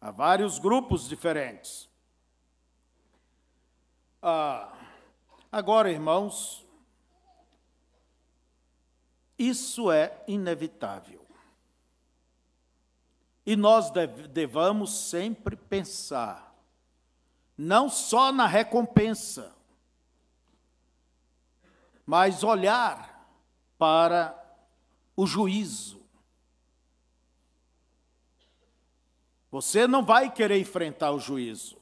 Há vários grupos diferentes. Ah, agora, irmãos, isso é inevitável. E nós devamos sempre pensar, não só na recompensa, mas olhar para o juízo. Você não vai querer enfrentar o juízo.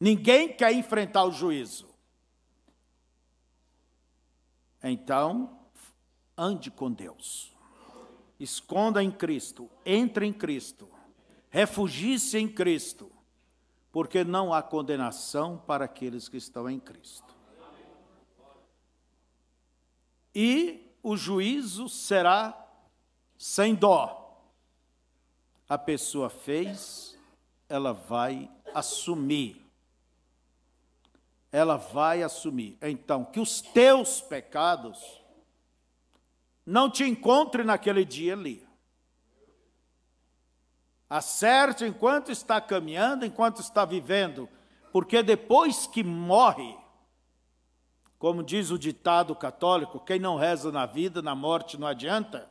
Ninguém quer enfrentar o juízo. Então, ande com Deus. Esconda em Cristo, entre em Cristo, refugie-se em Cristo, porque não há condenação para aqueles que estão em Cristo. E o juízo será sem dó. A pessoa fez, ela vai assumir ela vai assumir. Então, que os teus pecados não te encontre naquele dia ali. Acerte enquanto está caminhando, enquanto está vivendo, porque depois que morre, como diz o ditado católico, quem não reza na vida, na morte não adianta.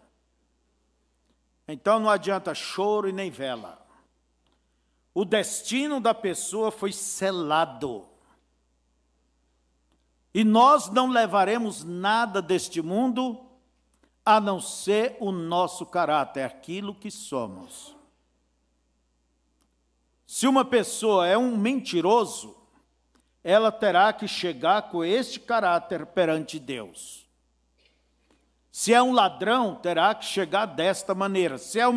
Então não adianta choro e nem vela. O destino da pessoa foi selado. E nós não levaremos nada deste mundo a não ser o nosso caráter, aquilo que somos. Se uma pessoa é um mentiroso, ela terá que chegar com este caráter perante Deus. Se é um ladrão, terá que chegar desta maneira. Se é um,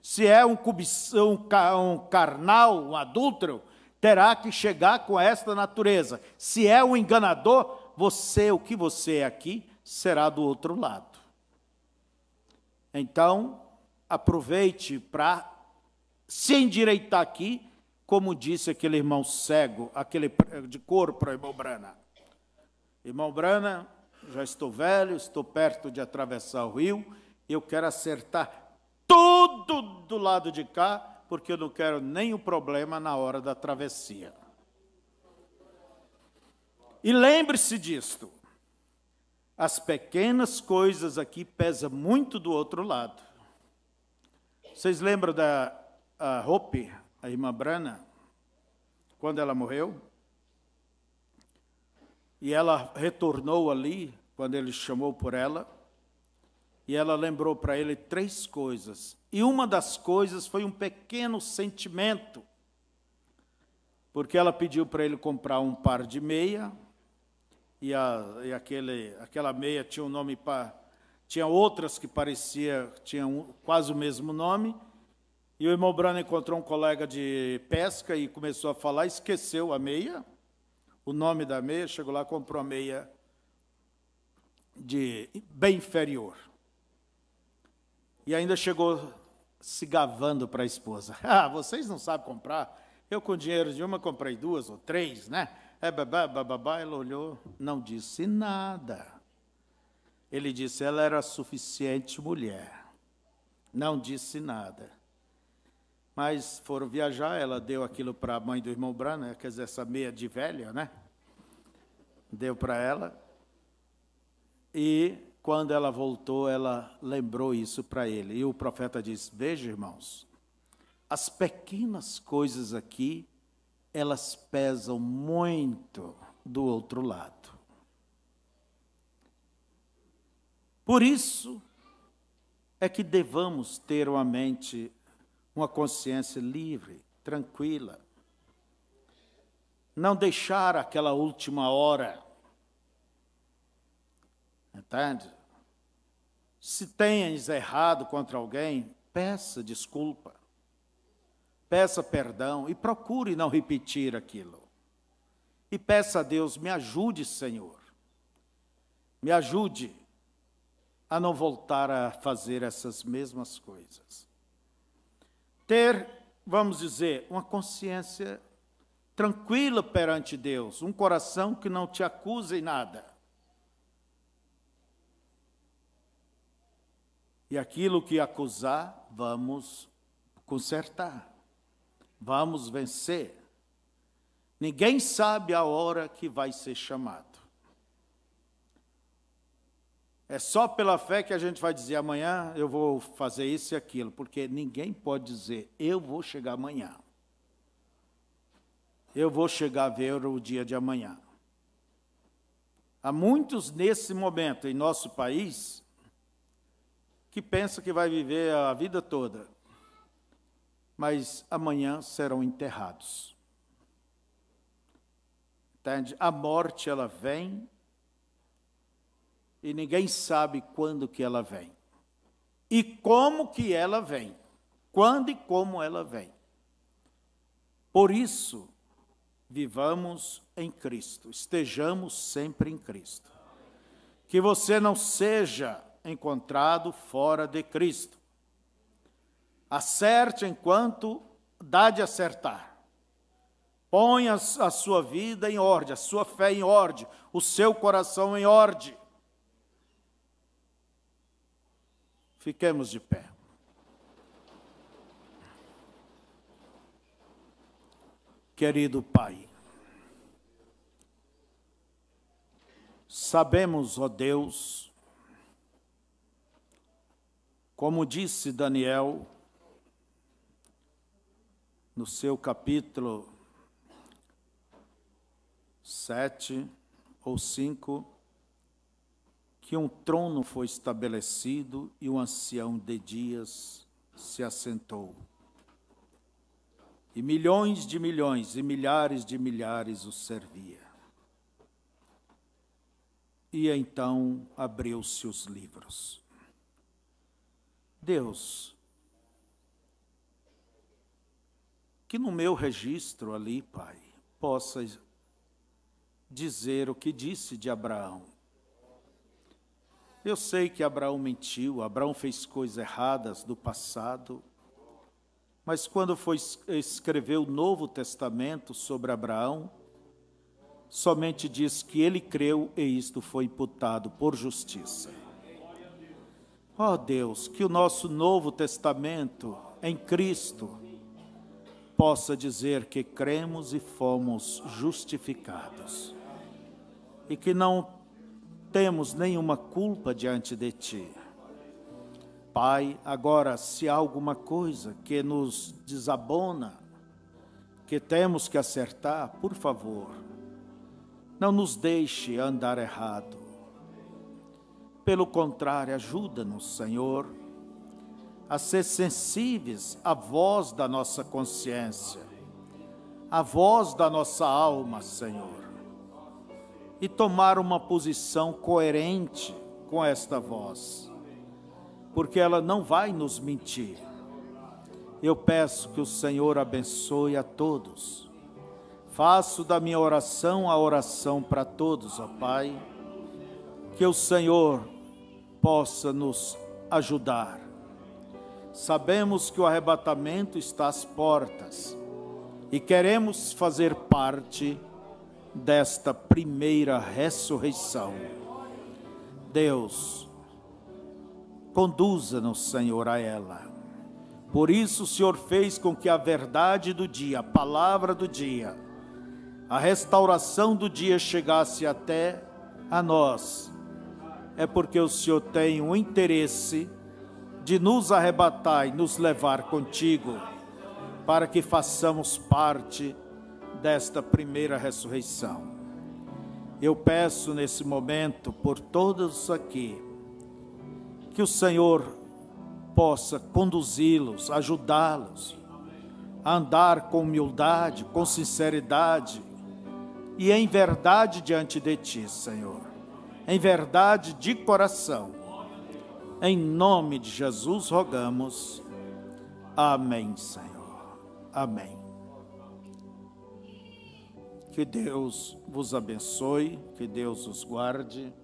se é um, cubição, um carnal, um adúltero, terá que chegar com esta natureza. Se é um enganador, você, o que você é aqui, será do outro lado. Então, aproveite para se endireitar aqui, como disse aquele irmão cego, aquele eh, de corpo para o irmão Brana. Irmão Brana, já estou velho, estou perto de atravessar o rio, eu quero acertar tudo do lado de cá, porque eu não quero nenhum problema na hora da travessia. E lembre-se disto. As pequenas coisas aqui pesam muito do outro lado. Vocês lembram da a Hope, a irmã Brana, quando ela morreu? E ela retornou ali, quando ele chamou por ela, e ela lembrou para ele três coisas. E uma das coisas foi um pequeno sentimento, porque ela pediu para ele comprar um par de meia, e, a, e aquele, aquela meia tinha um nome pa, tinha outras que parecia tinham quase o mesmo nome. E o irmão Brano encontrou um colega de pesca e começou a falar, esqueceu a meia, o nome da meia, chegou lá, comprou a meia de bem inferior. E ainda chegou se gavando para a esposa. [LAUGHS] Ah, vocês não sabem comprar. Eu com dinheiro de uma comprei duas ou três, né? é babá, babá, ela olhou, não disse nada. Ele disse, ela era suficiente mulher. Não disse nada. Mas foram viajar, ela deu aquilo para a mãe do irmão Brano, né? quer dizer, essa meia de velha, né? Deu para ela. E quando ela voltou, ela lembrou isso para ele. E o profeta disse: Veja, irmãos, as pequenas coisas aqui elas pesam muito do outro lado. Por isso é que devamos ter uma mente, uma consciência livre, tranquila. Não deixar aquela última hora. Entende? Se tens errado contra alguém, peça desculpa peça perdão e procure não repetir aquilo. E peça a Deus: me ajude, Senhor, me ajude a não voltar a fazer essas mesmas coisas. Ter, vamos dizer, uma consciência tranquila perante Deus, um coração que não te acusa em nada. E aquilo que acusar, vamos consertar. Vamos vencer. Ninguém sabe a hora que vai ser chamado. É só pela fé que a gente vai dizer amanhã eu vou fazer isso e aquilo, porque ninguém pode dizer eu vou chegar amanhã. Eu vou chegar a ver o dia de amanhã. Há muitos nesse momento em nosso país que pensam que vai viver a vida toda mas amanhã serão enterrados. Entende? A morte ela vem e ninguém sabe quando que ela vem. E como que ela vem? Quando e como ela vem? Por isso, vivamos em Cristo, estejamos sempre em Cristo. Que você não seja encontrado fora de Cristo. Acerte enquanto dá de acertar. Põe a, a sua vida em ordem, a sua fé em ordem, o seu coração em ordem. Fiquemos de pé. Querido Pai, sabemos, ó Deus, como disse Daniel, no seu capítulo 7 ou 5, que um trono foi estabelecido e um ancião de dias se assentou. E milhões de milhões e milhares de milhares o servia. E então abriu-se os livros. Deus, que no meu registro ali, Pai, possa dizer o que disse de Abraão. Eu sei que Abraão mentiu, Abraão fez coisas erradas do passado, mas quando foi escrever o Novo Testamento sobre Abraão, somente diz que ele creu e isto foi imputado por justiça. Ó oh Deus, que o nosso Novo Testamento em Cristo possa dizer que cremos e fomos justificados e que não temos nenhuma culpa diante de Ti. Pai, agora, se há alguma coisa que nos desabona, que temos que acertar, por favor, não nos deixe andar errado. Pelo contrário, ajuda-nos, Senhor, a ser sensíveis à voz da nossa consciência, à voz da nossa alma, Senhor, e tomar uma posição coerente com esta voz, porque ela não vai nos mentir. Eu peço que o Senhor abençoe a todos. Faço da minha oração a oração para todos, ó Pai. Que o Senhor possa nos ajudar sabemos que o arrebatamento está às portas e queremos fazer parte desta primeira ressurreição. Deus, conduza-nos, Senhor, a ela. Por isso o Senhor fez com que a verdade do dia, a palavra do dia, a restauração do dia chegasse até a nós. É porque o Senhor tem um interesse de nos arrebatar e nos levar contigo, para que façamos parte desta primeira ressurreição. Eu peço nesse momento por todos aqui, que o Senhor possa conduzi-los, ajudá-los a andar com humildade, com sinceridade e em verdade diante de Ti, Senhor, em verdade de coração em nome de Jesus rogamos. Amém, Senhor. Amém. Que Deus vos abençoe, que Deus os guarde.